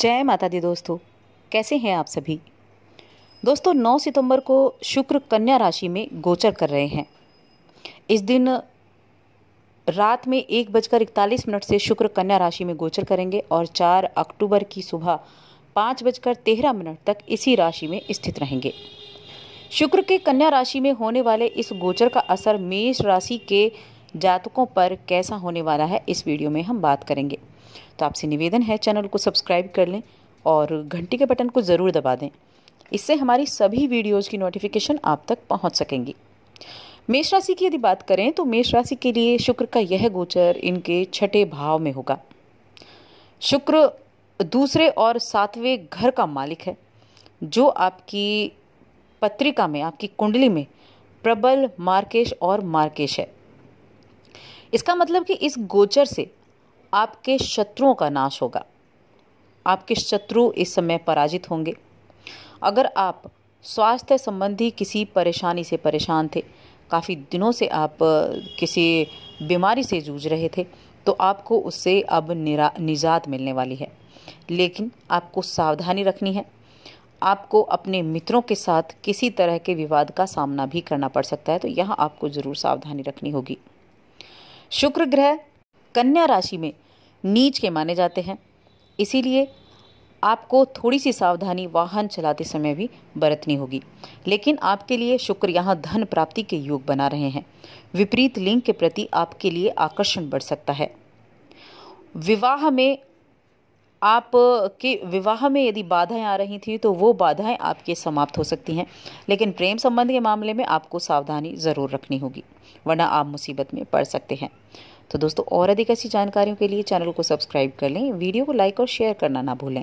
जय माता दी दोस्तों कैसे हैं आप सभी दोस्तों 9 सितंबर को शुक्र कन्या राशि में गोचर कर रहे हैं इस दिन रात में एक बजकर इकतालीस मिनट से शुक्र कन्या राशि में गोचर करेंगे और 4 अक्टूबर की सुबह पाँच बजकर तेरह मिनट तक इसी राशि में स्थित रहेंगे शुक्र के कन्या राशि में होने वाले इस गोचर का असर मेष राशि के जातकों पर कैसा होने वाला है इस वीडियो में हम बात करेंगे तो आपसे निवेदन है चैनल को सब्सक्राइब कर लें और घंटी के बटन को ज़रूर दबा दें इससे हमारी सभी वीडियोज़ की नोटिफिकेशन आप तक पहुँच सकेंगी मेष राशि की यदि बात करें तो मेष राशि के लिए शुक्र का यह गोचर इनके छठे भाव में होगा शुक्र दूसरे और सातवें घर का मालिक है जो आपकी पत्रिका में आपकी कुंडली में प्रबल मार्केश और मार्केश है इसका मतलब कि इस गोचर से आपके शत्रुओं का नाश होगा आपके शत्रु इस समय पराजित होंगे अगर आप स्वास्थ्य संबंधी किसी परेशानी से परेशान थे काफ़ी दिनों से आप किसी बीमारी से जूझ रहे थे तो आपको उससे अब निरा निजात मिलने वाली है लेकिन आपको सावधानी रखनी है आपको अपने मित्रों के साथ किसी तरह के विवाद का सामना भी करना पड़ सकता है तो यहाँ आपको ज़रूर सावधानी रखनी होगी शुक्र ग्रह कन्या राशि में नीच के माने जाते हैं इसीलिए आपको थोड़ी सी सावधानी वाहन चलाते समय भी बरतनी होगी लेकिन आपके लिए शुक्र यहाँ धन प्राप्ति के योग बना रहे हैं विपरीत लिंग के प्रति आपके लिए आकर्षण बढ़ सकता है विवाह में आपके विवाह में यदि बाधाएं आ रही थी तो वो बाधाएं आपके समाप्त हो सकती हैं लेकिन प्रेम संबंध के मामले में आपको सावधानी ज़रूर रखनी होगी वरना आप मुसीबत में पड़ सकते हैं तो दोस्तों और अधिक ऐसी जानकारियों के लिए चैनल को सब्सक्राइब कर लें वीडियो को लाइक और शेयर करना ना भूलें